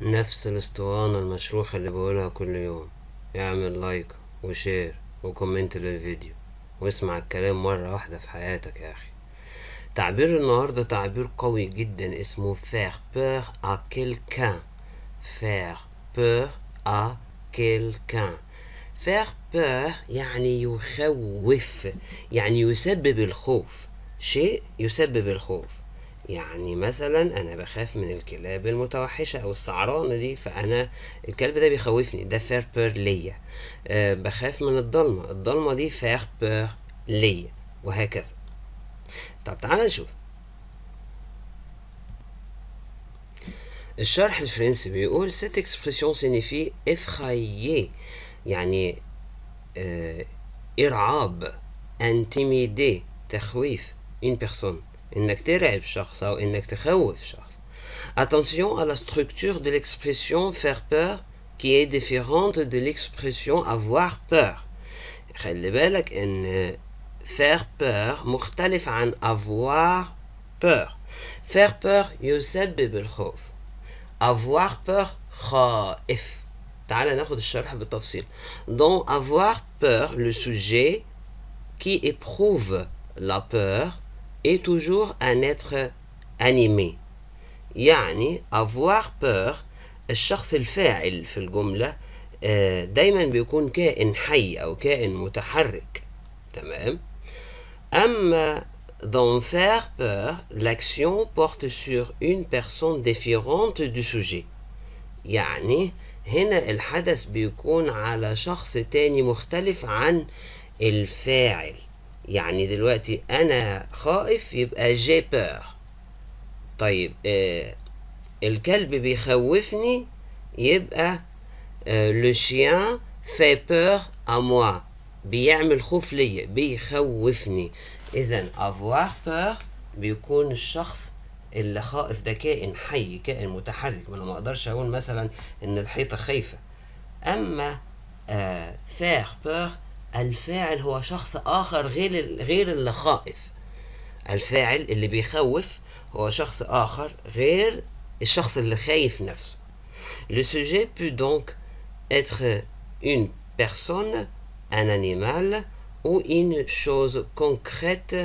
نفس الاسطوانة المشروخة اللي بقولها كل يوم اعمل لايك وشير وكومنت للفيديو واسمع الكلام مرة واحدة في حياتك يا أخي تعبير النهاردة تعبير قوي جدا اسمه faire peur à quelqu'un faire peur à quelqu'un faire peur يعني يخوف يعني يسبب الخوف شيء يسبب الخوف يعني مثلا انا بخاف من الكلاب المتوحشه او السعرانه دي فانا الكلب ده بيخوفني ده فير بير ليا أه بخاف من الضلمه الضلمه دي فير بير ليا وهكذا طب تعالى نشوف الشرح الفرنسي بيقول سيت اكسبريسيون سينيفي افخايي يعني اه إرعاب انتيميدي تخويف une بيرسون انك ترعب شخص او انك تخوف شخص attention à la structure de l'expression faire peur qui est différente de l'expression avoir peur خلي بالك ان faire peur مختلف عن avoir peur faire peur يسبب الخوف avoir peur خائف تعال ناخد الشرح بالتفصيل Donc, avoir peur le sujet qui éprouve la peur est toujours un être animé. yani avoir peur الشخص الفاعل في الجملة دايما بيكون كائن حي أو كائن متحرك تمام أما dans faire peur l'action porte sur une personne différente du sujet يعني هنا الحدث بيكون على شخص تاني مختلف عن الفاعل يعني دلوقتي انا خائف يبقى جي بير طيب آه الكلب بيخوفني يبقى آه لو شيان في بير اموا بيعمل خوف ليا بيخوفني اذا افوار بير بيكون الشخص اللي خائف ده كائن حي كائن متحرك ما انا ما اقدرش اقول مثلا ان الحيطه خايفه اما آه فير بير الفاعل هو شخص آخر غير غير اللي خائف الفاعل اللي بيخوف هو شخص آخر غير الشخص اللي خايف نفسه Le sujet peut donc être une personne, un animal ou une chose concrète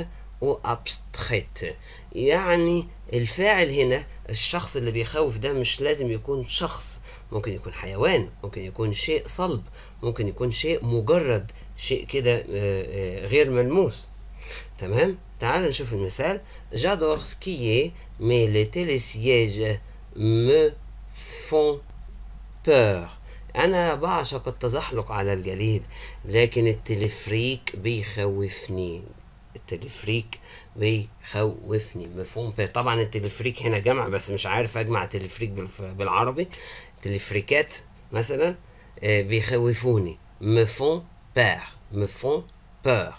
ou abstraite. يعني الفاعل هنا الشخص اللي بيخوف ده مش لازم يكون شخص ممكن يكون حيوان ممكن يكون شيء صلب ممكن يكون شيء مجرد شيء كده آه، آه، غير ملموس تمام تعال نشوف المثال j'adore مي لي تيلي télésièges me فون بور أنا بعشق التزحلق على الجليد لكن التلفريك بيخوفني التلفريك بيخوفني مفهوم بير طبعا التلفريك هنا جمع بس مش عارف أجمع تلفريك بالعربي تلفريكات مثلا آه، بيخوفوني مفهوم peur me font peur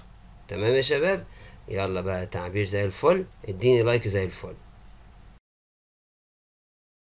تمام يا شباب يلا بقى تعبير زي الفل اديني لايك زي الفل